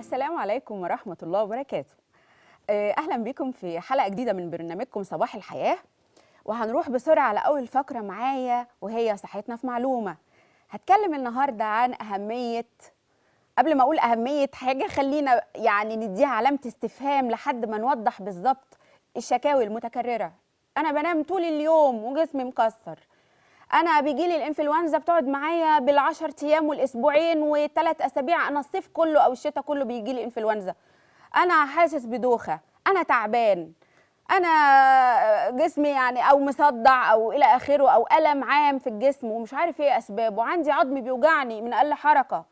السلام عليكم ورحمة الله وبركاته آه، أهلا بكم في حلقة جديدة من برنامجكم صباح الحياة وهنروح بسرعة على أول فقرة معايا وهي صحتنا في معلومة هتكلم النهاردة عن أهمية قبل ما أقول أهمية حاجة خلينا يعني نديها علامة استفهام لحد ما نوضح بالظبط الشكاوي المتكررة أنا بنام طول اليوم وجسمي مكسر انا بيجي لي الانفلونزا بتقعد معايا بالعشر ايام والاسبوعين وثلاث اسابيع انا الصيف كله او الشتاء كله بيجي لي انفلونزا انا حاسس بدوخه انا تعبان انا جسمي يعني او مصدع او الى اخره او الم عام في الجسم ومش عارف ايه اسبابه عندي عظم بيوجعني من اقل حركه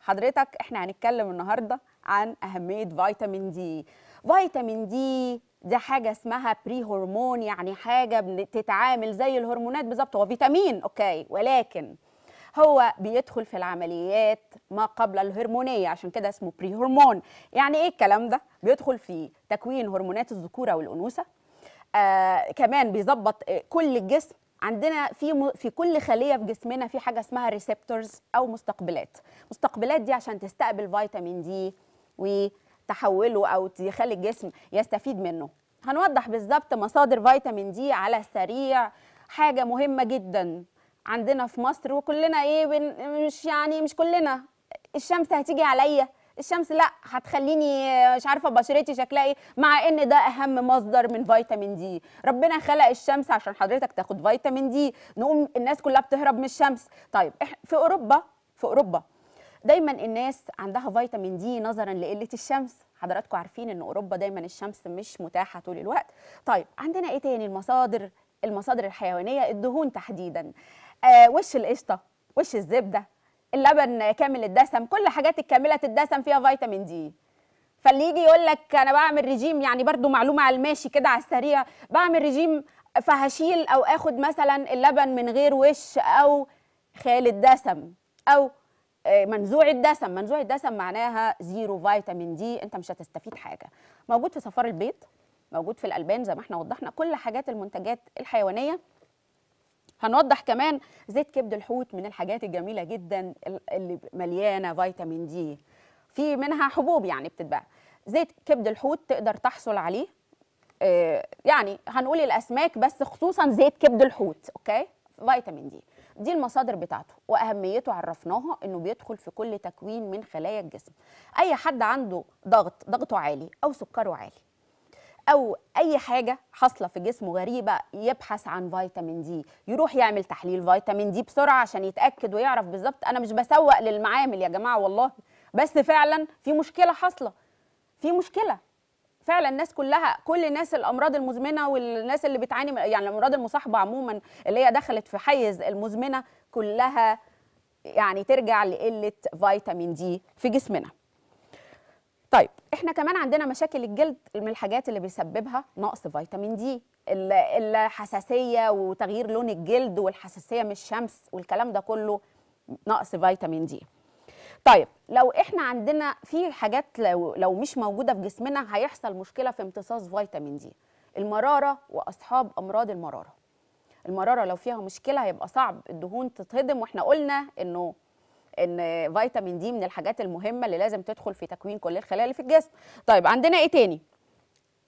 حضرتك احنا هنتكلم النهارده عن اهميه فيتامين دي فيتامين دي ده حاجه اسمها بري هرمون يعني حاجه بتتعامل زي الهرمونات بالظبط هو فيتامين اوكي ولكن هو بيدخل في العمليات ما قبل الهرمونيه عشان كده اسمه بري هرمون يعني ايه الكلام ده بيدخل في تكوين هرمونات الذكوره والانوثه آه كمان بيظبط آه، كل الجسم عندنا في في كل خليه في جسمنا في حاجه اسمها ريسبتورز او مستقبلات مستقبلات دي عشان تستقبل فيتامين دي تحوله او تخلي الجسم يستفيد منه هنوضح بالظبط مصادر فيتامين دي على السريع حاجه مهمه جدا عندنا في مصر وكلنا ايه بن... مش يعني مش كلنا الشمس هتيجي عليا الشمس لا هتخليني مش عارفه بشرتي شكلها ايه مع ان ده اهم مصدر من فيتامين دي ربنا خلق الشمس عشان حضرتك تاخد فيتامين دي نقوم الناس كلها بتهرب من الشمس طيب في اوروبا في اوروبا دايما الناس عندها فيتامين دي نظرا لقله الشمس حضراتكم عارفين ان اوروبا دايما الشمس مش متاحه طول الوقت طيب عندنا ايه تاني المصادر المصادر الحيوانيه الدهون تحديدا آه وش القشطه وش الزبده اللبن كامل الدسم كل حاجات الكامله الدسم فيها فيتامين دي فاللي يجي يقول لك انا بعمل رجيم يعني برضو معلومه على الماشي كده على السريع بعمل رجيم فهشيل او اخد مثلا اللبن من غير وش او خال الدسم او منزوع الدسم منزوع الدسم معناها زيرو فيتامين دي انت مش هتستفيد حاجه موجود في صفار البيض موجود في الالبان زي ما احنا وضحنا كل حاجات المنتجات الحيوانيه هنوضح كمان زيت كبد الحوت من الحاجات الجميله جدا اللي مليانه فيتامين دي في منها حبوب يعني بتتباع زيت كبد الحوت تقدر تحصل عليه آه، يعني هنقول الاسماك بس خصوصا زيت كبد الحوت اوكي فيتامين دي دي المصادر بتاعته واهميته عرفناها انه بيدخل في كل تكوين من خلايا الجسم اي حد عنده ضغط ضغطه عالي او سكره عالي او اي حاجه حاصله في جسمه غريبه يبحث عن فيتامين دي يروح يعمل تحليل فيتامين دي بسرعه عشان يتاكد ويعرف بالظبط انا مش بسوق للمعامل يا جماعه والله بس فعلا في مشكله حاصله في مشكله فعلا الناس كلها كل الناس الامراض المزمنه والناس اللي بتعاني من يعني الامراض المصاحبه عموما اللي هي دخلت في حيز المزمنه كلها يعني ترجع لقله فيتامين دي في جسمنا طيب احنا كمان عندنا مشاكل الجلد من الحاجات اللي بيسببها نقص فيتامين دي الحساسيه وتغيير لون الجلد والحساسيه من الشمس والكلام ده كله نقص فيتامين دي طيب لو احنا عندنا في حاجات لو, لو مش موجوده في جسمنا هيحصل مشكله في امتصاص فيتامين دي المراره واصحاب امراض المراره المراره لو فيها مشكله هيبقى صعب الدهون تتهضم واحنا قلنا انه ان فيتامين دي من الحاجات المهمه اللي لازم تدخل في تكوين كل الخلايا اللي في الجسم طيب عندنا ايه تاني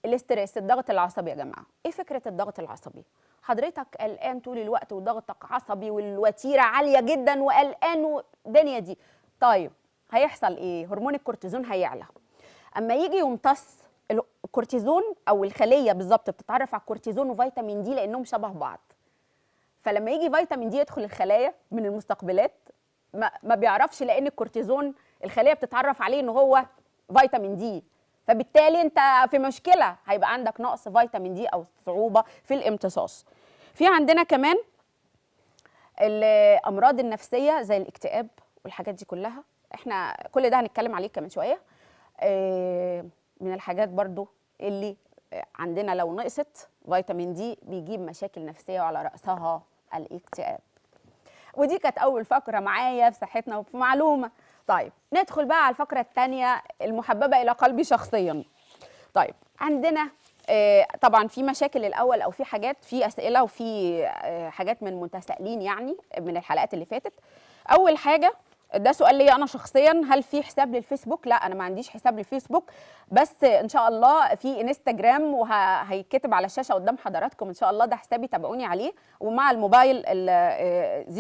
الاسترس الضغط العصبي يا جماعه ايه فكره الضغط العصبي حضرتك قلقان طول الوقت وضغطك عصبي والوتيره عاليه جدا وقلقان الدنيا دي طيب هيحصل ايه هرمون الكورتيزون هيعلى اما يجي يمتص الكورتيزون او الخليه بالظبط بتتعرف على الكورتيزون وفيتامين دي لانهم شبه بعض فلما يجي فيتامين دي يدخل الخلايا من المستقبلات ما, ما بيعرفش لان الكورتيزون الخليه بتتعرف عليه ان هو فيتامين دي فبالتالي انت في مشكله هيبقى عندك نقص فيتامين دي او صعوبه في الامتصاص في عندنا كمان الامراض النفسيه زي الاكتئاب والحاجات دي كلها احنا كل ده هنتكلم عليه كمان شويه آه، من الحاجات برضو اللي عندنا لو نقصت فيتامين دي بيجيب مشاكل نفسيه وعلى راسها الاكتئاب ودي كانت اول فقره معايا في صحتنا وفي معلومه طيب ندخل بقى على الفقره الثانيه المحببه الى قلبي شخصيا طيب عندنا آه، طبعا في مشاكل الاول او في حاجات في اسئله وفي آه، حاجات من متسائلين يعني من الحلقات اللي فاتت اول حاجه ده سؤال ليا انا شخصيا هل في حساب للفيسبوك لا انا ما عنديش حساب للفيسبوك بس ان شاء الله في انستجرام وهيتكتب على الشاشه قدام حضراتكم ان شاء الله ده حسابي تابعوني عليه ومع الموبايل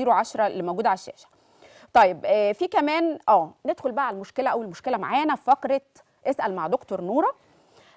010 آه، اللي موجود على الشاشه طيب آه، في كمان اه ندخل بقى على المشكله اول مشكله معانا في فقره اسال مع دكتور نوره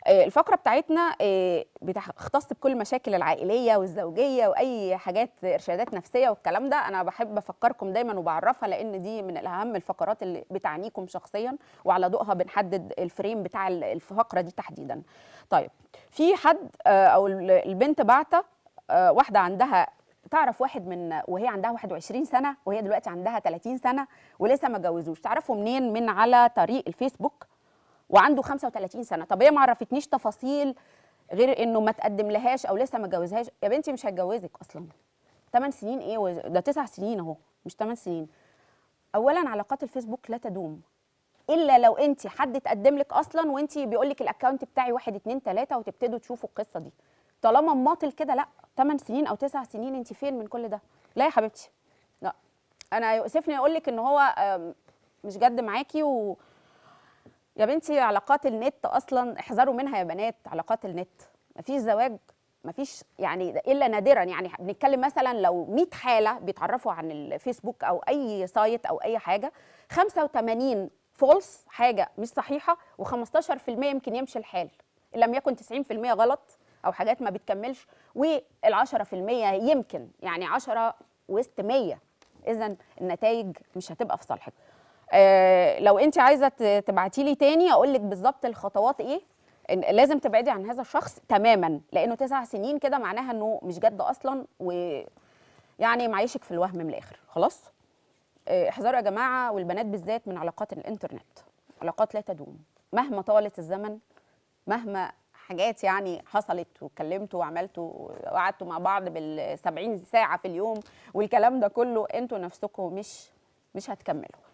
آه، الفقره بتاعتنا آه، بتختص بكل المشاكل العائليه والزوجيه واي حاجات ارشادات نفسيه والكلام ده انا بحب افكركم دايما وبعرفها لان دي من اهم الفقرات اللي بتعنيكم شخصيا وعلى ضوءها بنحدد الفريم بتاع الفقره دي تحديدا طيب في حد آه، او البنت بعته واحده عندها تعرف واحد من وهي عندها 21 سنه وهي دلوقتي عندها 30 سنه ولسه ما اتجوزوش تعرفوا منين من على طريق الفيسبوك وعنده 35 سنه طب هي ما عرفتنيش تفاصيل غير انه ما تقدم لهاش او لسه ما اتجوزهاش يا بنتي مش هتجوزك اصلا 8 سنين ايه و... ده 9 سنين اهو مش 8 سنين اولا علاقات الفيسبوك لا تدوم الا لو انت حد تقدم لك اصلا وانت بيقول لك الاكونت بتاعي 1 2 3 وتبتدوا تشوفوا القصه دي طالما ماطل كده لا 8 سنين او 9 سنين انت فين من كل ده لا يا حبيبتي لا انا يؤسفني اقول لك ان هو مش جد معاكي و... يا بنتي علاقات النت اصلا احذروا منها يا بنات علاقات النت مفيش زواج مفيش يعني الا نادرا يعني بنتكلم مثلا لو 100 حاله بيتعرفوا عن الفيسبوك او اي سايت او اي حاجه 85 فولس حاجه مش صحيحه و15% يمكن يمشي الحال ان لم يكن 90% غلط او حاجات ما بتكملش وال10% يمكن يعني 10 وسط 100 اذا النتائج مش هتبقى في صالحك آه، لو انت عايزه تبعتي لي تاني اقول لك بالظبط الخطوات ايه لازم تبعدي عن هذا الشخص تماما لانه تسع سنين كده معناها انه مش جد اصلا ويعني معيشك في الوهم من الاخر خلاص آه، احذروا يا جماعه والبنات بالذات من علاقات الانترنت علاقات لا تدوم مهما طالت الزمن مهما حاجات يعني حصلت واتكلمتوا وعملتوا وقعدتوا مع بعض بال 70 ساعه في اليوم والكلام ده كله انتوا نفسكم مش مش هتكملوا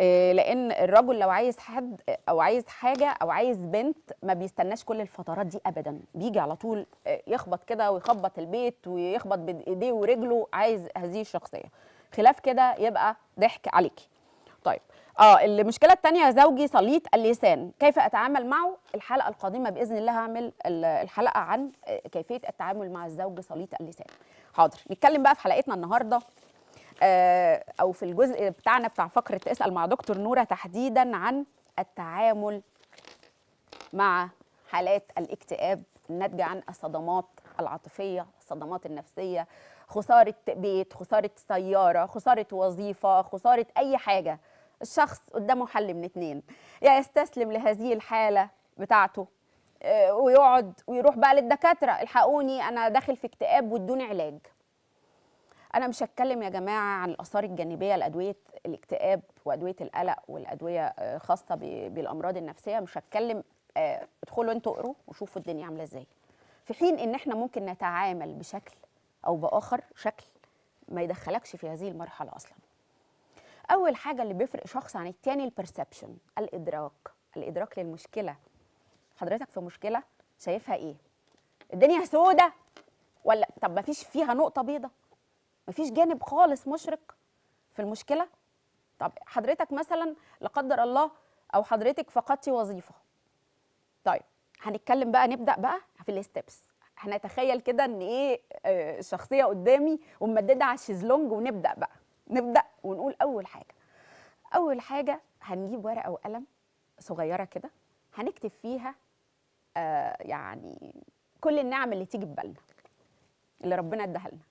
آه، لان الرجل لو عايز حد او عايز حاجه او عايز بنت ما بيستناش كل الفترات دي ابدا بيجي على طول آه، يخبط كده ويخبط البيت ويخبط بايديه ورجله عايز هذه الشخصيه خلاف كده يبقى ضحك عليكي طيب اه المشكله الثانيه زوجي سليط اللسان كيف اتعامل معه الحلقه القادمه باذن الله هعمل الحلقه عن آه، كيفيه التعامل مع الزوج سليط اللسان حاضر نتكلم بقى في حلقتنا النهارده آه، او في الجزء بتاعنا بتاع فقره اسال مع دكتور نوره تحديدا عن التعامل مع حالات الاكتئاب الناتجه عن الصدمات العاطفيه الصدمات النفسيه خساره بيت خساره سياره خساره وظيفه خساره اي حاجه الشخص قدامه حل من اتنين يا يعني يستسلم لهذه الحاله بتاعته آه، ويقعد ويروح بقى للدكاتره الحقوني انا داخل في اكتئاب وادوني علاج انا مش هتكلم يا جماعه عن الاثار الجانبيه لادويه الاكتئاب وادويه القلق والادويه آه، خاصه بالامراض النفسيه مش هتكلم آه، ادخلوا انتوا اقروا وشوفوا الدنيا عامله ازاي في حين ان احنا ممكن نتعامل بشكل او باخر شكل ما يدخلكش في هذه المرحله اصلا اول حاجه اللي بيفرق شخص عن التاني البرسبشن الادراك الادراك للمشكله حضرتك في مشكله شايفها ايه الدنيا سودة ولا طب ما فيش فيها نقطه بيضة مفيش جانب خالص مشرق في المشكله طب حضرتك مثلا لا قدر الله او حضرتك فقدتي وظيفه طيب هنتكلم بقى نبدا بقى في الستبس هنتخيل كده ان ايه الشخصيه آه، قدامي وممدده على الشيزلونج ونبدا بقى نبدا ونقول اول حاجه اول حاجه هنجيب ورقه وقلم صغيره كده هنكتب فيها آه يعني كل النعم اللي تيجي في بالنا اللي ربنا اداها لنا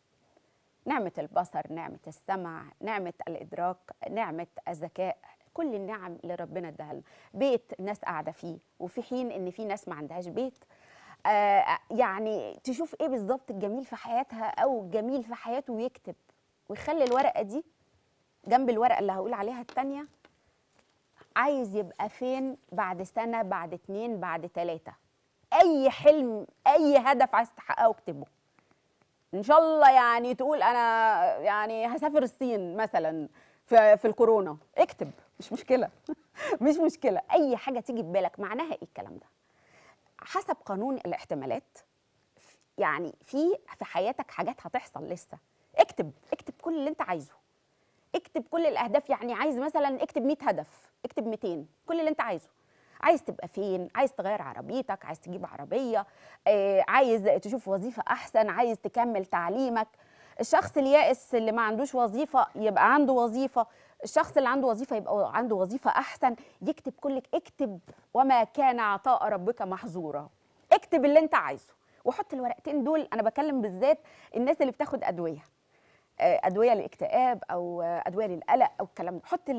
نعمة البصر نعمة السمع نعمة الإدراك نعمة الذكاء كل النعم اللي ربنا اداها لنا بيت ناس قاعدة فيه وفي حين إن في ناس ما عندهاش بيت آه يعني تشوف إيه بالظبط الجميل في حياتها أو الجميل في حياته ويكتب ويخلي الورقة دي جنب الورقة اللي هقول عليها التانية عايز يبقى فين بعد سنة بعد اتنين بعد تلاتة أي حلم أي هدف عايز تحققه اكتبه ان شاء الله يعني تقول انا يعني هسافر الصين مثلا في, في الكورونا اكتب مش مشكله مش مشكله اي حاجه تيجي في بالك معناها ايه الكلام ده حسب قانون الاحتمالات يعني في في حياتك حاجات هتحصل لسه اكتب اكتب كل اللي انت عايزه اكتب كل الاهداف يعني عايز مثلا اكتب 100 هدف اكتب 200 كل اللي انت عايزه عايز تبقى فين عايز تغير عربيتك عايز تجيب عربيه آه، عايز تشوف وظيفه احسن عايز تكمل تعليمك الشخص اليائس اللي ما عندوش وظيفه يبقى عنده وظيفه الشخص اللي عنده وظيفه يبقى عنده وظيفه احسن يكتب كل اكتب وما كان عطاء ربك محظورا اكتب اللي انت عايزه وحط الورقتين دول انا بكلم بالذات الناس اللي بتاخد ادويه آه، ادويه للاكتئاب او ادويه للقلق او الكلام ده حط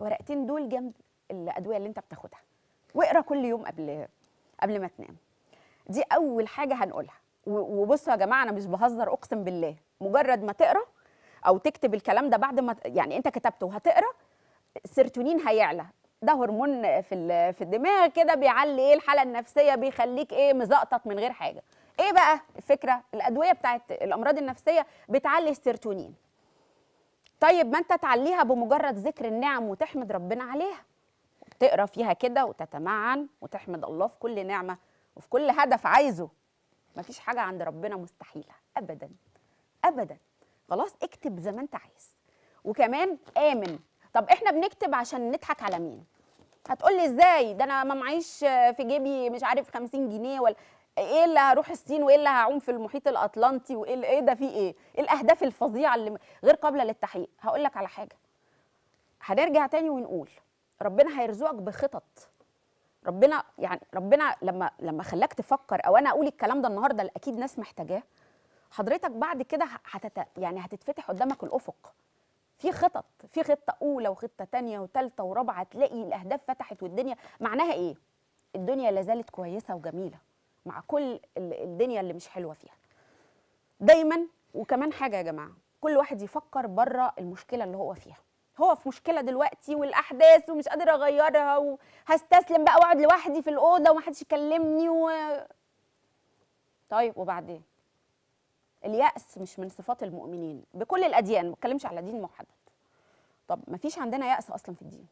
الورقتين دول جنب الادويه اللي انت بتاخدها واقرا كل يوم قبل قبل ما تنام دي اول حاجه هنقولها وبصوا يا جماعه انا مش بهزر اقسم بالله مجرد ما تقرا او تكتب الكلام ده بعد ما يعني انت كتبته وهتقرا السيرتونين هيعلى ده هرمون في في الدماغ كده بيعلي ايه الحاله النفسيه بيخليك ايه مزقطط من غير حاجه ايه بقى الفكره الادويه بتاعت الامراض النفسيه بتعلي السيرتونين طيب ما انت تعليها بمجرد ذكر النعم وتحمد ربنا عليها تقرا فيها كده وتتمعن وتحمد الله في كل نعمه وفي كل هدف عايزه مفيش حاجه عند ربنا مستحيله ابدا ابدا خلاص اكتب زي ما انت عايز وكمان امن طب احنا بنكتب عشان نضحك على مين هتقول لي ازاي ده انا ما معيش في جيبي مش عارف 50 جنيه ولا ايه اللي هروح الصين وايه اللي هعوم في المحيط الاطلنطي وايه ايه ده في ايه, إيه الاهداف الفظيعه اللي غير قابله للتحقيق هقول لك على حاجه هنرجع تاني ونقول ربنا هيرزقك بخطط ربنا يعني ربنا لما لما خلاك تفكر او انا اقول الكلام ده النهارده اكيد ناس محتاجاه حضرتك بعد كده هتت يعني هتتفتح قدامك الافق في خطط في خطه اولى وخطه ثانيه وثالثه ورابعه تلاقي الاهداف فتحت والدنيا معناها ايه الدنيا لا زالت كويسه وجميله مع كل الدنيا اللي مش حلوه فيها دايما وكمان حاجه يا جماعه كل واحد يفكر بره المشكله اللي هو فيها هو في مشكله دلوقتي والاحداث ومش قادر اغيرها وهستسلم بقى واقعد لوحدي في الاوضه ومحدش يكلمني و... طيب وبعدين اليأس مش من صفات المؤمنين بكل الأديان ما بتكلمش على دين محدد طب ما فيش عندنا يأس أصلا في الدين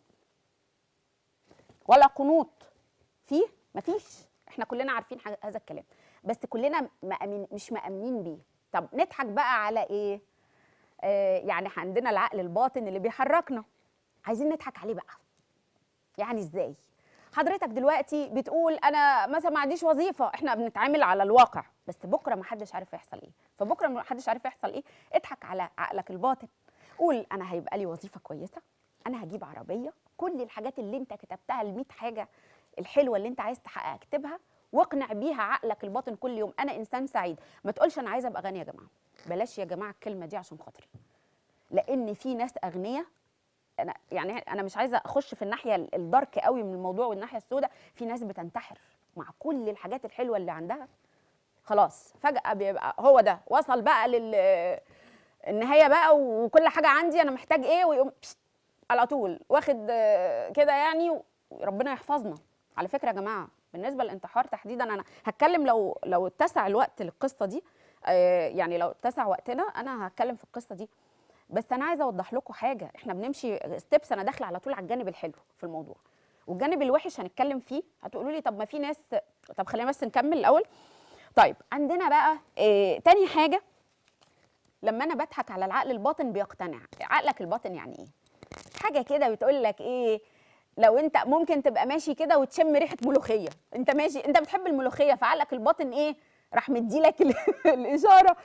ولا قنوط فيه ما فيش احنا كلنا عارفين هذا الكلام بس كلنا مأمين مش مأمنين بيه طب نضحك بقى على ايه آه، يعني عندنا العقل الباطن اللي بيحركنا عايزين نضحك عليه بقى يعني ازاي حضرتك دلوقتي بتقول انا مثلا ما عنديش وظيفه احنا بنتعامل على الواقع بس بكره ما حدش عارف يحصل ايه فبكره ما حدش عارف يحصل ايه اضحك على عقلك الباطن قول انا هيبقى لي وظيفه كويسه انا هجيب عربيه كل الحاجات اللي انت كتبتها ال 100 حاجه الحلوه اللي انت عايز تحققها اكتبها واقنع بيها عقلك الباطن كل يوم انا انسان سعيد ما تقولش انا عايزه ابقى غني يا جماعه بلاش يا جماعه الكلمه دي عشان خاطري لان في ناس اغنياء انا يعني انا مش عايزه اخش في الناحيه الدارك قوي من الموضوع والناحيه السوداء في ناس بتنتحر مع كل الحاجات الحلوه اللي عندها خلاص فجاه بيبقى هو ده وصل بقى لل النهايه بقى وكل حاجه عندي انا محتاج ايه ويقوم على طول واخد كده يعني ربنا يحفظنا على فكره يا جماعه بالنسبه للانتحار تحديدا انا هتكلم لو لو اتسع الوقت للقصه دي آه، يعني لو اتسع وقتنا انا هتكلم في القصه دي بس انا عايزه اوضح لكم حاجه احنا بنمشي ستيبس انا داخله على طول على الجانب الحلو في الموضوع والجانب الوحش هنتكلم فيه هتقولوا لي طب ما في ناس طب خلينا بس نكمل الاول طيب عندنا بقى إيه تاني حاجه لما انا بضحك على العقل الباطن بيقتنع عقلك الباطن يعني ايه حاجه كده بتقول لك ايه لو انت ممكن تبقى ماشي كده وتشم ريحه ملوخيه انت ماشي انت بتحب الملوخيه فعقلك الباطن ايه راح مديلك الاشاره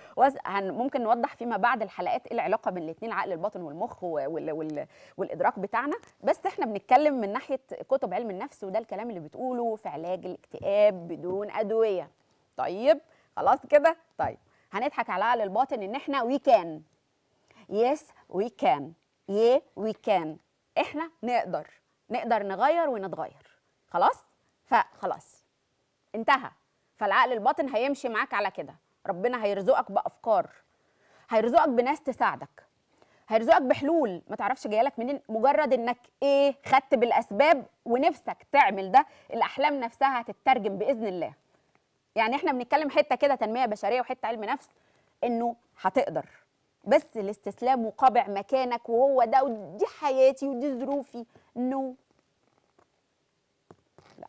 ممكن نوضح فيما بعد الحلقات ايه العلاقه بين الاثنين العقل الباطن والمخ وال وال والادراك بتاعنا بس احنا بنتكلم من ناحيه كتب علم النفس وده الكلام اللي بتقوله في علاج الاكتئاب بدون ادويه طيب خلاص كده طيب هنضحك على العقل الباطن ان احنا وي كان يس وي كان يي وي كان احنا نقدر نقدر نغير ونتغير خلاص فخلاص انتهى فالعقل الباطن هيمشي معاك على كده ربنا هيرزقك بافكار هيرزقك بناس تساعدك هيرزقك بحلول ما تعرفش جايه لك منين مجرد انك ايه خدت بالاسباب ونفسك تعمل ده الاحلام نفسها هتترجم باذن الله يعني احنا بنتكلم حته كده تنميه بشريه وحته علم نفس انه هتقدر بس الاستسلام وقابع مكانك وهو ده ودي حياتي ودي ظروفي نو no. لا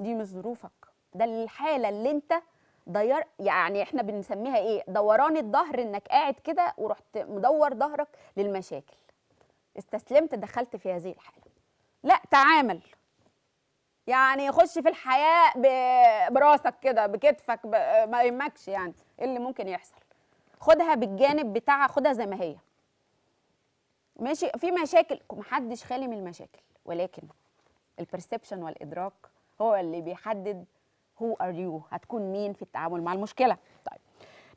دي مش ظروفك ده الحاله اللي انت ضير يعني احنا بنسميها ايه دوران الظهر انك قاعد كده ورحت مدور ظهرك للمشاكل استسلمت دخلت في هذه الحاله لا تعامل يعني خش في الحياه براسك كده بكتفك ما يهمكش يعني ايه اللي ممكن يحصل خدها بالجانب بتاعها خدها زي ما هي ماشي في مشاكل محدش خالي من المشاكل ولكن البرسبشن والادراك هو اللي بيحدد هو ار يو هتكون مين في التعامل مع المشكله طيب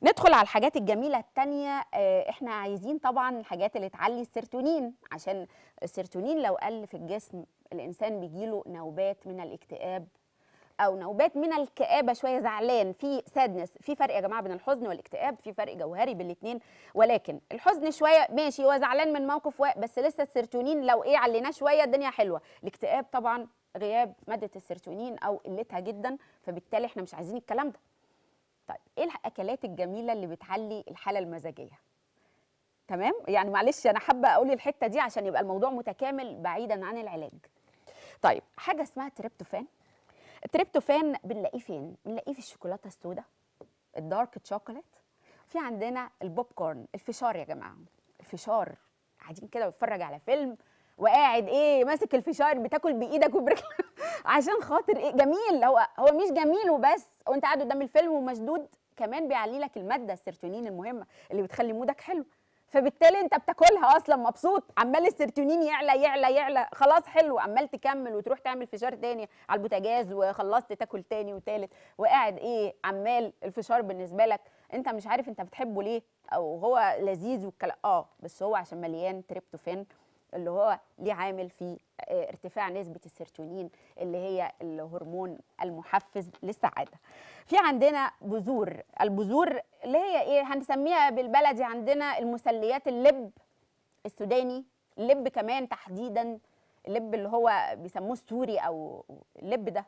ندخل على الحاجات الجميله الثانيه آه، احنا عايزين طبعا الحاجات اللي تعلي السيرتونين عشان السيرتونين لو قل في الجسم الانسان بيجيله نوبات من الاكتئاب او نوبات من الكآبه شويه زعلان في سادنس في فرق يا جماعه بين الحزن والاكتئاب في فرق جوهري بين الاثنين ولكن الحزن شويه ماشي هو زعلان من موقف بس لسه السيرتونين لو ايه عليناه شويه الدنيا حلوه الاكتئاب طبعا غياب ماده السيرتونين او قلتها جدا فبالتالي احنا مش عايزين الكلام ده طيب ايه الاكلات الجميله اللي بتعلي الحاله المزاجيه تمام يعني معلش انا حابه اقول الحته دي عشان يبقى الموضوع متكامل بعيدا عن العلاج طيب حاجه اسمها تريبتوفان التريبتوفان بنلاقيه فين بنلاقيه في الشوكولاته السوداء الدارك تشوكولات في عندنا البوب كورن الفشار يا جماعه الفشار قاعدين كده بتفرج على فيلم وقاعد ايه ماسك الفشار بتاكل بايدك وبرجلك عشان خاطر ايه جميل هو هو مش جميل وبس وانت قاعد قدام الفيلم ومشدود كمان بيعلي لك الماده السيرتونين المهمه اللي بتخلي مودك حلو فبالتالي انت بتاكلها اصلا مبسوط عمال السيرتونين يعلى يعلى يعلى خلاص حلو عمال تكمل وتروح تعمل فشار تاني على البوتاجاز وخلصت تاكل تاني وتالت وقاعد ايه عمال الفشار بالنسبه لك انت مش عارف انت بتحبه ليه او هو لذيذ والكلام اه بس هو عشان مليان تريبتوفين اللي هو ليه عامل في آه، ارتفاع نسبة السيرتونين اللي هي الهرمون المحفز للسعادة في عندنا بذور البذور اللي هي ايه هنسميها بالبلدي عندنا المسليات اللب السوداني اللب كمان تحديدا اللب اللي هو بيسموه السوري او اللب ده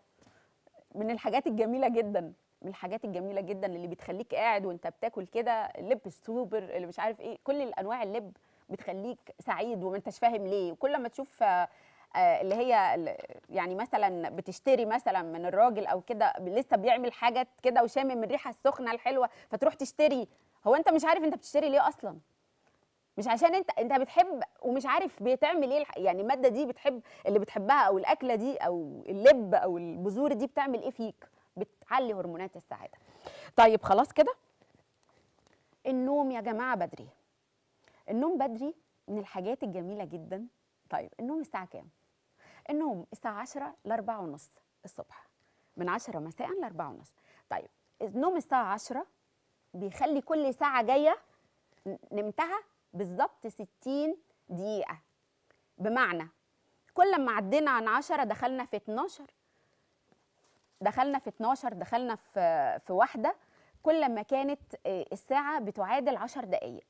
من الحاجات الجميلة جدا من الحاجات الجميله جدا اللي بتخليك قاعد وانت بتاكل كده اللب السوبر اللي مش عارف ايه كل الانواع اللب بتخليك سعيد وما انتش فاهم ليه وكل ما تشوف آه، آه، اللي هي يعني مثلا بتشتري مثلا من الراجل او كده لسه بيعمل حاجه كده وشامم الريحه السخنه الحلوه فتروح تشتري هو انت مش عارف انت بتشتري ليه اصلا مش عشان انت انت بتحب ومش عارف بتعمل ايه يعني الماده دي بتحب اللي بتحبها او الاكله دي او اللب او البذور دي بتعمل ايه فيك بتعلي هرمونات السعاده طيب خلاص كده النوم يا جماعه بدري النوم بدري من الحاجات الجميله جدا طيب النوم الساعه كام النوم الساعه 10 ل 4 ونص الصبح من 10 مساء ل 4 ونص طيب النوم الساعه 10 بيخلي كل ساعه جايه نمتها بالظبط 60 دقيقه بمعنى كل ما عدينا عن 10 دخلنا في 12 دخلنا في 12 دخلنا في في واحده كل ما كانت آه، الساعه بتعادل 10 دقائق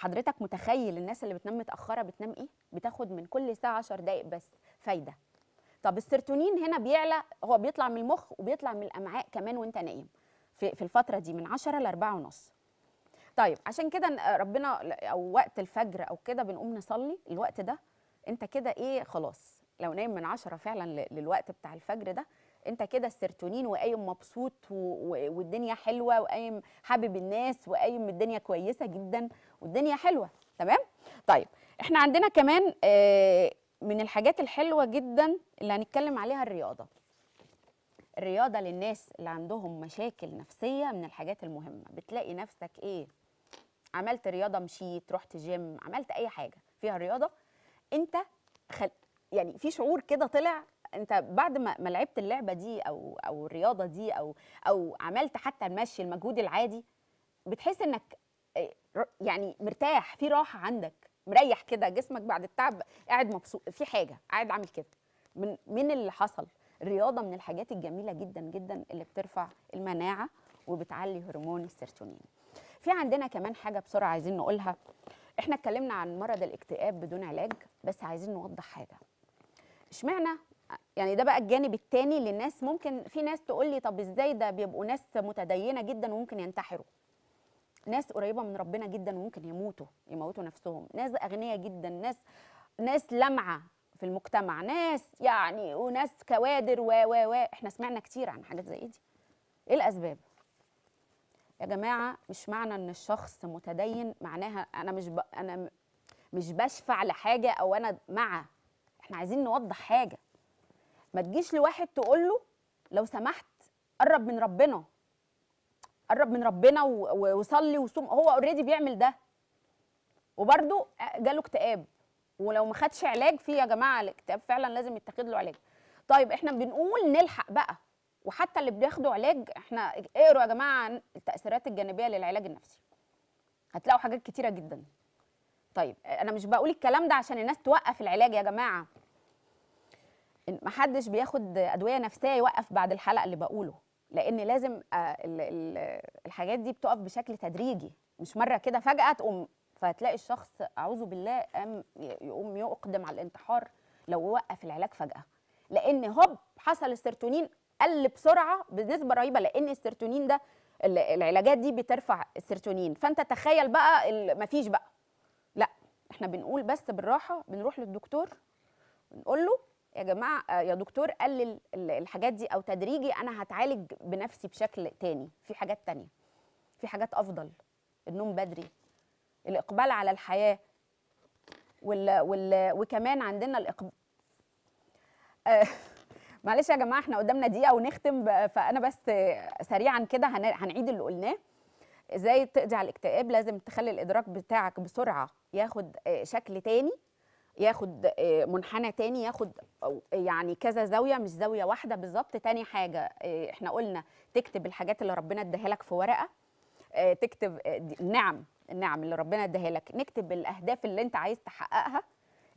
حضرتك متخيل الناس اللي بتنام متاخره بتنام ايه بتاخد من كل ساعه 10 دقائق بس فايده طب السيرتونين هنا بيعلى هو بيطلع من المخ وبيطلع من الامعاء كمان وانت نايم في, في الفتره دي من 10 ل 4 ونص طيب عشان كده ربنا او وقت الفجر او كده بنقوم نصلي الوقت ده انت كده ايه خلاص لو نايم من 10 فعلا للوقت بتاع الفجر ده انت كده السيرتونين وقايم مبسوط والدنيا حلوه وقايم حابب الناس وقايم الدنيا كويسه جدا والدنيا حلوه تمام طيب احنا عندنا كمان آه، من الحاجات الحلوه جدا اللي هنتكلم عليها الرياضه الرياضه للناس اللي عندهم مشاكل نفسيه من الحاجات المهمه بتلاقي نفسك ايه عملت رياضه مشيت رحت جيم عملت اي حاجه فيها رياضه انت خل... يعني في شعور كده طلع انت بعد ما ما لعبت اللعبه دي او او الرياضه دي او او عملت حتى المشي المجهود العادي بتحس انك آه، يعني مرتاح في راحه عندك مريح كده جسمك بعد التعب قاعد مبسوط في حاجه قاعد عامل كده من من اللي حصل الرياضه من الحاجات الجميله جدا جدا اللي بترفع المناعه وبتعلي هرمون السيرتونين في عندنا كمان حاجه بسرعه عايزين نقولها احنا اتكلمنا عن مرض الاكتئاب بدون علاج بس عايزين نوضح حاجه اشمعنى يعني ده بقى الجانب التاني للناس ممكن في ناس تقول لي طب ازاي ده بيبقوا ناس متدينه جدا وممكن ينتحروا ناس قريبه من ربنا جدا وممكن يموتوا يموتوا نفسهم ناس اغنيه جدا ناس ناس لمعه في المجتمع ناس يعني وناس كوادر و و و احنا سمعنا كتير عن حاجات زي دي ايه الاسباب يا جماعه مش معنى ان الشخص متدين معناها انا مش ب... انا مش بشفع لحاجه او انا مع احنا عايزين نوضح حاجه ما تجيش لواحد تقول له لو سمحت قرب من ربنا قرب من ربنا وصلي وصوم هو اوريدي بيعمل ده وبرده جاله اكتئاب ولو ما خدش علاج فيه يا جماعه الاكتئاب فعلا لازم يتاخد له علاج طيب احنا بنقول نلحق بقى وحتى اللي بياخدوا علاج احنا اقروا يا جماعه عن التاثيرات الجانبيه للعلاج النفسي هتلاقوا حاجات كتيره جدا طيب انا مش بقول الكلام ده عشان الناس توقف العلاج يا جماعه ما حدش بياخد ادويه نفسيه يوقف بعد الحلقه اللي بقوله لان لازم آه، الحاجات دي بتقف بشكل تدريجي مش مره كده فجاه تقوم فتلاقي الشخص اعوذ بالله قام يقوم يقدم على الانتحار لو وقف العلاج فجاه لان هوب حصل السيرتونين قل بسرعه بنسبه رهيبه لان السيرتونين ده العلاجات دي بترفع السيرتونين فانت تخيل بقى مفيش بقى لا احنا بنقول بس بالراحه بنروح للدكتور نقول له يا جماعه آه، يا دكتور قلل الحاجات دي او تدريجي انا هتعالج بنفسي بشكل تاني في حاجات تانيه في حاجات افضل النوم بدري الاقبال على الحياه وال وال وكمان عندنا الاقبال آه معلش يا جماعه احنا قدامنا دقيقه ونختم فانا بس سريعا كده هنعيد اللي قلناه ازاي تقضي على الاكتئاب لازم تخلي الادراك بتاعك بسرعه ياخد آه، شكل تاني ياخد آه، منحنى تاني ياخد يعني كذا زاويه مش زاويه واحده بالظبط تاني حاجه آه، احنا قلنا تكتب الحاجات اللي ربنا اداها لك في ورقه آه، تكتب النعم النعم اللي ربنا اداها لك نكتب الاهداف اللي انت عايز تحققها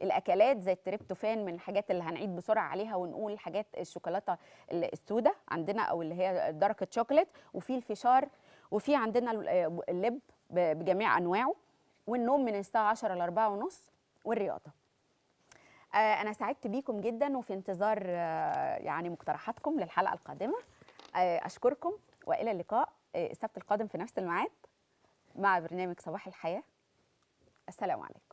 الاكلات زي التريبتوفان من الحاجات اللي هنعيد بسرعه عليها ونقول حاجات الشوكولاته السوداء عندنا او اللي هي دارك شوكليت وفي الفشار وفي عندنا اللب بجميع انواعه والنوم من الساعه 10 ل 4 ونص والرياضه آه، انا سعدت بيكم جدا وفي انتظار آه، يعني مقترحاتكم للحلقه القادمه آه، اشكركم والى اللقاء السبت القادم في نفس الميعاد مع برنامج صباح الحياه السلام عليكم